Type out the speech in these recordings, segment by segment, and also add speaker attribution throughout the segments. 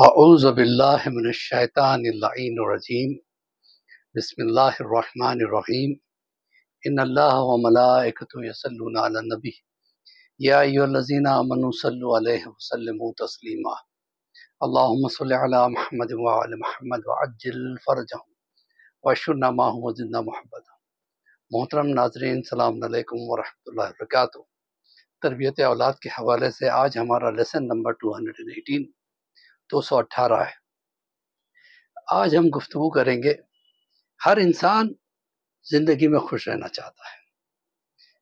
Speaker 1: आउज़बिल्लाशैतानरजीम बसमीम इन अल्लाहमलाकतसलनबी याजीना अमनसल्लम तस्लिमा अल्लामद महमद वज्जलफ़रज वशुन्ना माहमदिन महबत मोहतरम नाजरन सलामकम वरहमल वर्क तरबियत औलाद के हवाले से आज हमारा lesson number two hundred eighteen दो सौ अट्ठारह है आज हम गुफ्तु करेंगे हर इंसान ज़िंदगी में खुश रहना चाहता है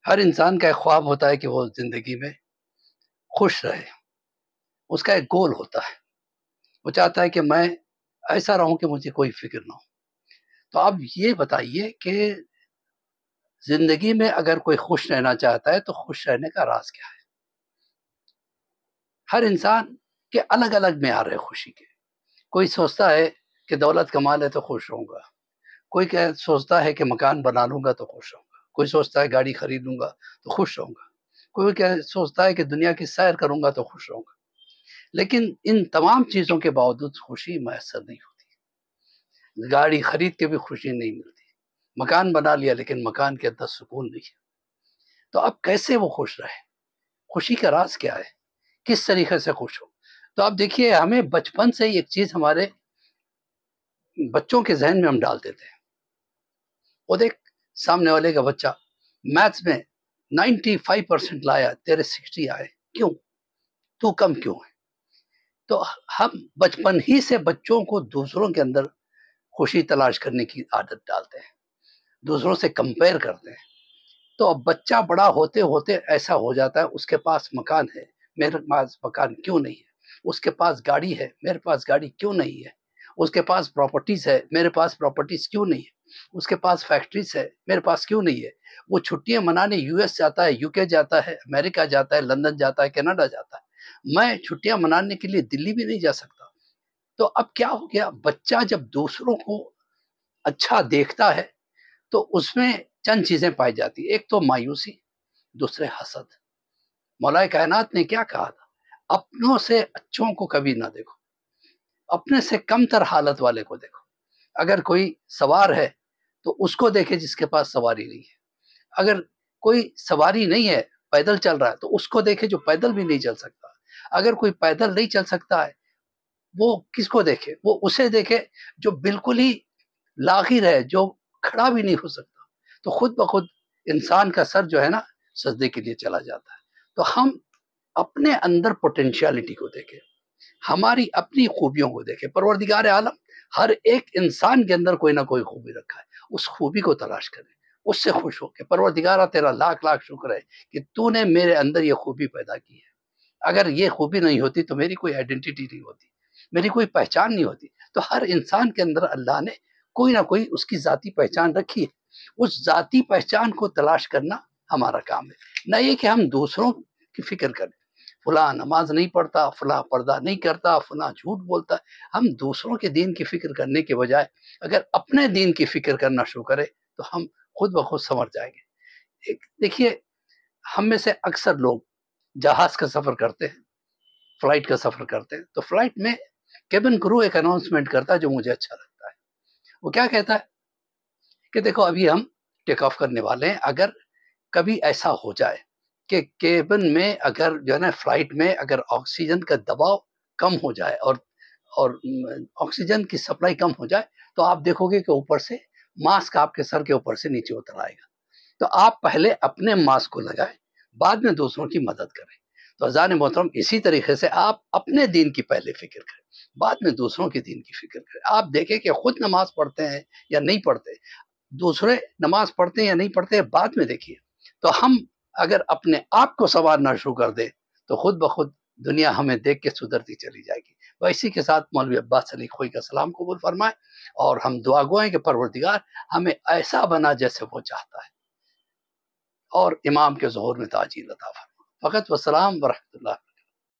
Speaker 1: हर इंसान का एक ख्वाब होता है कि वो ज़िंदगी में खुश रहे उसका एक गोल होता है वो चाहता है कि मैं ऐसा रहूं कि मुझे कोई फिक्र ना हो तो आप ये बताइए कि ज़िंदगी में अगर कोई खुश रहना चाहता है तो खुश रहने का राज क्या है हर इंसान के अलग अलग में आ रहे खुशी के कोई सोचता है कि दौलत कमा ले तो खुश रहूँगा कोई कह सोचता है कि मकान बना लूँगा तो खुश रहूँगा कोई सोचता है गाड़ी खरीद लूँगा तो खुश रहूँगा कोई कह सोचता है कि दुनिया की सैर करूँगा तो खुश रहूँगा लेकिन इन तमाम चीज़ों के बावजूद खुशी मैसर नहीं होती गाड़ी खरीद के भी खुशी नहीं मिलती मकान बना लिया लेकिन मकान के अंदर सुकून नहीं है तो अब कैसे वो खुश रहे खुशी का राज क्या है किस तरीके से खुश हो तो आप देखिए हमें बचपन से ही एक चीज हमारे बच्चों के जहन में हम डाल देते हैं वो देख सामने वाले का बच्चा मैथ्स में 95 परसेंट लाया तेरे 60 आए क्यों तू कम क्यों है तो हम बचपन ही से बच्चों को दूसरों के अंदर खुशी तलाश करने की आदत डालते हैं दूसरों से कंपेयर करते हैं तो अब बच्चा बड़ा होते होते ऐसा हो जाता है उसके पास मकान है मेरे पास मकान क्यों नहीं है उसके पास गाड़ी है मेरे पास गाड़ी क्यों नहीं है उसके पास प्रॉपर्टीज़ है मेरे पास प्रॉपर्टीज़ क्यों नहीं है उसके पास फैक्ट्रीज है मेरे पास क्यों नहीं है वो छुट्टियां मनाने यूएस जाता है यूके जाता है अमेरिका जाता है लंदन जाता है कनाडा जाता है मैं छुट्टियां मनाने के लिए दिल्ली भी नहीं जा सकता तो अब क्या हो गया बच्चा जब दूसरों को अच्छा देखता है तो उसमें चंद चीज़ें पाई जाती एक तो मायूसी दूसरे हसद मौलाए कायनात ने क्या कहा था अपनों से अच्छों को कभी ना देखो अपने से कमतर हालत वाले को देखो अगर कोई सवार है तो उसको देखे जिसके पास सवारी नहीं है अगर कोई सवारी नहीं है पैदल चल रहा है तो उसको देखे जो पैदल भी नहीं चल सकता अगर कोई पैदल नहीं चल सकता है वो किसको देखे वो उसे देखे जो बिल्कुल ही लाखिर है जो खड़ा भी नहीं हो सकता तो खुद ब खुद इंसान का सर जो है ना सजदे के लिए चला जाता है तो हम अपने अंदर पोटेंशियलिटी को देखे हमारी अपनी खूबियों को देखे परवरदिगार आलम हर एक इंसान के अंदर कोई ना कोई खूबी रखा है उस खूबी को तलाश करें उससे खुश होकर परवरदिगारा तेरा लाख लाख शुक्र है कि तूने मेरे अंदर ये खूबी पैदा की है अगर ये खूबी नहीं होती तो मेरी कोई आइडेंटिटी नहीं होती मेरी कोई पहचान नहीं होती तो हर इंसान के अंदर अल्लाह ने कोई ना कोई उसकी ज़ाती पहचान रखी है उस ज़ाती पहचान को तलाश करना हमारा काम है ना ये कि हम दूसरों की फिक्र करें फला नमाज नहीं पढ़ता फला पर्दा नहीं करता फला झूठ बोलता हम दूसरों के दीन की फ़िक्र करने के बजाय अगर अपने दीन की फ़िक्र करना शुरू करें तो हम खुद ब खुद संवर जाएंगे देखिए हम में से अक्सर लोग जहाज़ का सफ़र करते हैं फ़्लाइट का सफ़र करते हैं तो फ़्लाइट में केबिन क्रू एक अनाउंसमेंट करता है जो मुझे अच्छा लगता है वो क्या कहता है कि देखो अभी हम टेक ऑफ करने वाले हैं अगर कभी ऐसा हो जाए कि केबन में अगर जो है ना फ्लाइट में अगर ऑक्सीजन का दबाव कम हो जाए और और ऑक्सीजन की सप्लाई कम हो जाए तो आप देखोगे कि ऊपर से मास्क आपके सर के ऊपर से नीचे उतर आएगा तो आप पहले अपने मास्क को लगाएं बाद में दूसरों की मदद करें तो अजान मोहतरम इसी तरीके से आप अपने दिन की पहले फिक्र करें बाद में दूसरों के दिन की फिक्र करें आप देखें कि खुद नमाज पढ़ते हैं या नहीं पढ़ते दूसरे नमाज पढ़ते हैं या नहीं पढ़ते बाद में देखिए तो हम अगर अपने आप को संवारना शुरू कर दे तो खुद ब खुद दुनिया हमें देख के सुधरती चली जाएगी वैसी के साथ मौलवी अब्बास अली खोई का सलाम कबूल फरमाए और हम दुआ गो कि परवरदिगार हमें ऐसा बना जैसे वो चाहता है और इमाम के जहर में ताजी लता फरमा फ़कत वसलाम वरहमल